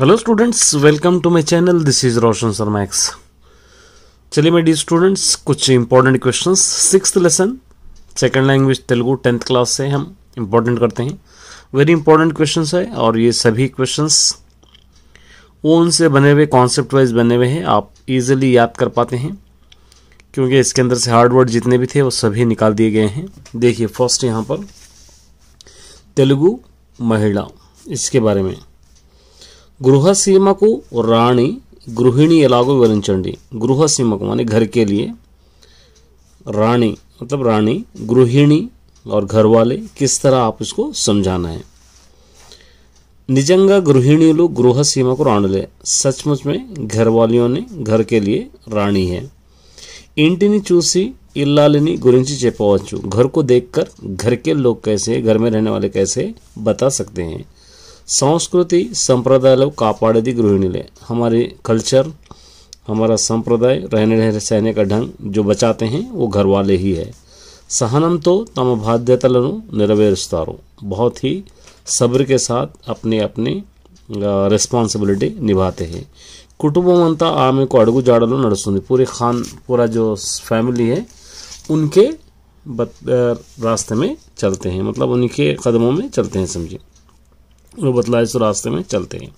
hello students welcome to my channel this is Roshan sir maths चलिए मैं dear students कुछ important questions six lesson second language Telugu tenth class से हम important करते हैं वेरी इंपॉर्टेंट क्वेश्चंस है और ये सभी क्वेश्चंस ओन से बने हुए कॉन्सेप्ट वाइज बने हुए हैं आप इजिली याद कर पाते हैं क्योंकि इसके अंदर से हार्ड वर्ड जितने भी थे वो सभी निकाल दिए गए हैं देखिए फर्स्ट यहाँ पर तेलुगु महिला इसके बारे में गृह गृहिणी రాణి గృహిణి गृह వివరించండి को मानी घर के लिए राणी मतलब राणी गृहिणी और घर वाले किस तरह आप इसको समझाना है निजंगा गृहिणीलु गृह सीमा को ले सचमुच में घर वालियों ने घर के लिए राणी है इंटी चूसी इलालिनी గురించి చెప్పవచ్చు घर को देखकर घर के लोग कैसे घर में रहने वाले कैसे बता सकते हैं संस्कृति संप्रदाय कापाड़े गृहिणी ले हमारे कल्चर हमारा संप्रदाय रहने रहने सहने का ढंग जो बचाते हैं वो घर वाले ही है सहनम तो तम बाध्यता నెరవేరుస్తారు बहुत ही सब्र के साथ अपने अपने రెస్పాన్సిబిలిటీ निभाते हैं కుటుంబం అంతా को अड़गू జాడలో నడుస్తుంది पूरे खान पूरा जो फैमिली है उनके रास्ते में चलते हैं मतलब उनके कदमों में चलते हैं समझिए वो बतला इस रास्ते में चलते हैं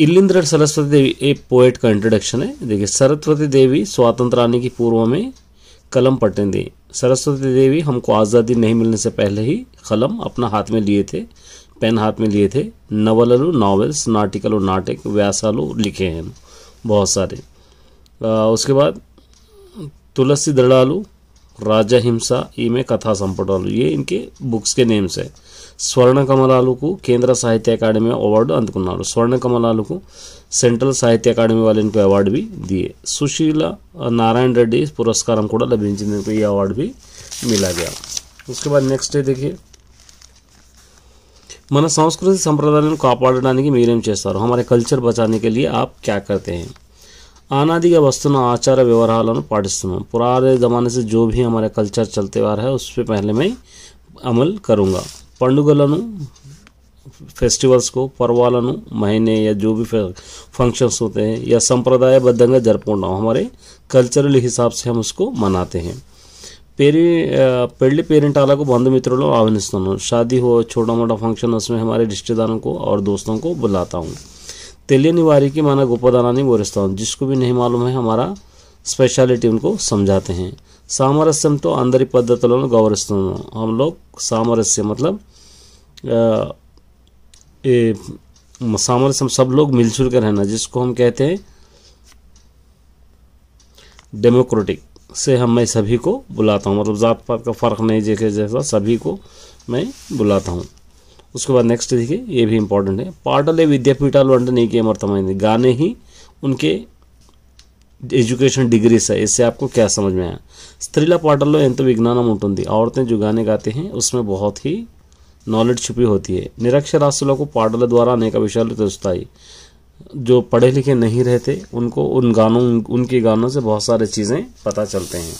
इलिंद्र सरस्वती देवी एक पोएट का इंट्रोडक्शन है देखिए सरस्वती देवी स्वतंत्र आने की पूर्व में कलम पटने दी सरस्वती देवी हमको आज़ादी नहीं मिलने से पहले ही कलम अपना हाथ में लिए थे पेन हाथ में लिए थे नवललू नावल्स नाटिकल और नाटक व्यासालू लिखे हैं बहुत सारे आ, उसके बाद तुलसी दड़ालू राजा हिंसा ईमे कथा संपुटल ये इनके बुक्स के नेम्स है स्वर्ण कमलाल केन्द्र साहित्य अकाडमी अवार्ड अंदक स्वर्ण कमलाल सेंट्रल साहित्य अकाडमी वाले इनको अवार्ड भी दिए सुशील नारायण रेड्डी पुरस्कार लभ अवार्ड भी मिला गया उसके बाद नेक्स्ट देखिए मन संस्कृति संप्रदाय को कापड़ा मेरे चस्ो हमारे कल्चर बचाने के लिए आप क्या करते हैं अनादिగా वस्तु आचार व्यवहार పాటిస్తున్నాం पुराने ज़माने से जो भी हमारे कल्चर चलते आ रहा है उस पर पहले मैं अमल करूँगा పండుగలను फेस्टिवल्स को पर्वाल महीने या जो भी फंक्शंस होते हैं या संप्रदायबद्ध జరుపుకుంటాం हमारे कल्चरल हिसाब से हम उसको मनाते हैं पेरी पेड़ मित्रों बंधुमित्रों आह्वानिस्तान शादी हो छोटा मोटा फंक्शन उसमें हमारे रिश्तेदारों को और दोस्तों को बुलाता हूँ तेलिया निवारी की माना नहीं बोरिस्तान जिसको भी नहीं मालूम है हमारा स्पेशलिटी उनको समझाते हैं सामरस्यम तो आंधरी पद्धत गौरस्तान हम लोग सामरस्य मतलब सामरस्यम सब लोग मिलजुल कर रहना जिसको हम कहते हैं डेमोक्रेटिक से हम मैं सभी को बुलाता हूँ मतलब ज़ात पात का फ़र्क नहीं जैसे जैसा सभी को मैं बुलाता हूँ उसके बाद नेक्स्ट देखिए ये भी इंपॉर्टेंट है पाटले विद्यापीठाल नीके अर्थమైంది गाने ही उनके एजुकेशन डिग्री से इससे आपको क्या समझ में आया स्त्रीला पाटलो एंत विज्ञानम उठी औरतें जो गाने गाते हैं उसमें बहुत ही नॉलेज छुपी होती है निरक्षरास्युलों को पाटल द्वारा अनेक विषय తెలుస్తాయి जो पढ़े लिखे नहीं रहते उनको उन गानों उनके गानों से बहुत सारे चीज़ें पता चलते हैं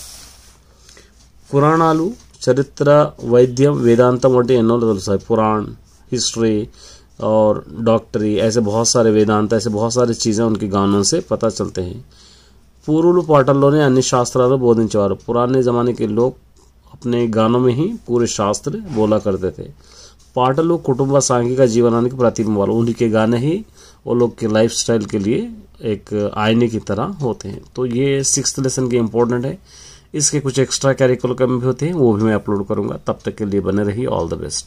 पुराणालू చరిత్ర వైద్యం వేదాంతం వంటి ఎన్నో తెలుస్తాయి पुराण हिस्ट्री और डॉक्टरी ऐसे बहुत सारे वेदांत ऐसे बहुत सारी चीज़ें उनके गानों से पता चलते हैं పూర్వులు పాటల్లోనే बोधन శాస్త్రాలు पुराने जमाने के लोग अपने गानों में ही पूरे शास्त्र बोला करते थे आने కుటుంబ సాంఘిక జీవనానికి उन्हीं के गाने ही वो लोग के लाइफ स्टाइल के लिए एक आईने की तरह होते हैं तो ये सिक्स लेसन के इम्पोर्टेंट है इसके कुछ एक्स्ट्रा कैरिकुलम भी होते हैं वो भी मैं अपलोड करूँगा तब तक के लिए बने रही ऑल द बेस्ट